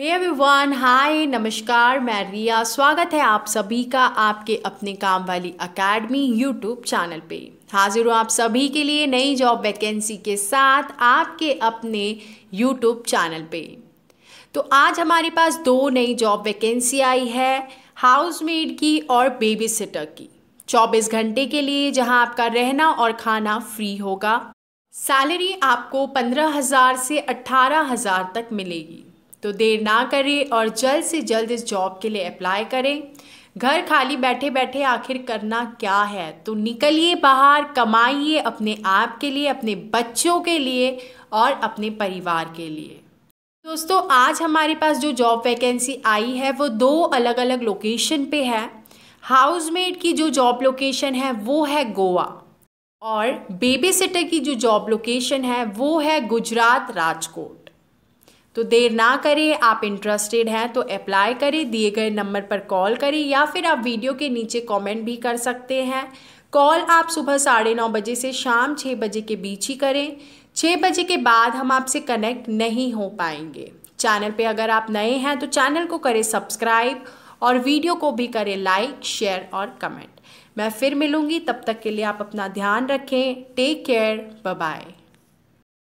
hey everyone hi नमस्कार मैं रिया स्वागत है आप सभी का आपके अपने काम वाली अकेडमी यूट्यूब चैनल पे हाजिर हूँ आप सभी के लिए नई जॉब वैकेंसी के साथ आपके अपने यूट्यूब चैनल पे तो आज हमारे पास दो नई जॉब वैकेंसी आई है हाउसमेड की और बेबी सिटर की 24 घंटे के लिए जहाँ आपका रहना और खाना फ्री होगा सैलरी आपको पंद्रह हज़ार से अट्ठारह हज़ार तक मिलेगी तो देर ना करें और जल्द से जल्द इस जॉब के लिए अप्लाई करें घर खाली बैठे बैठे आखिर करना क्या है तो निकलिए बाहर कमाइए अपने आप के लिए अपने बच्चों के लिए और अपने परिवार के लिए दोस्तों आज हमारे पास जो जॉब वैकेंसी आई है वो दो अलग अलग लोकेशन पे है हाउसमेट की जो जॉब लोकेशन है वो है गोवा और बेबी सिटर की जो जॉब लोकेशन है वो है गुजरात राजकोट तो देर ना करें आप इंटरेस्टेड हैं तो अप्लाई करें दिए गए नंबर पर कॉल करें या फिर आप वीडियो के नीचे कमेंट भी कर सकते हैं कॉल आप सुबह साढ़े नौ बजे से शाम छः बजे के बीच ही करें छः बजे के बाद हम आपसे कनेक्ट नहीं हो पाएंगे चैनल पे अगर आप नए हैं तो चैनल को करें सब्सक्राइब और वीडियो को भी करें लाइक शेयर और कमेंट मैं फिर मिलूँगी तब तक के लिए आप अपना ध्यान रखें टेक केयर बाय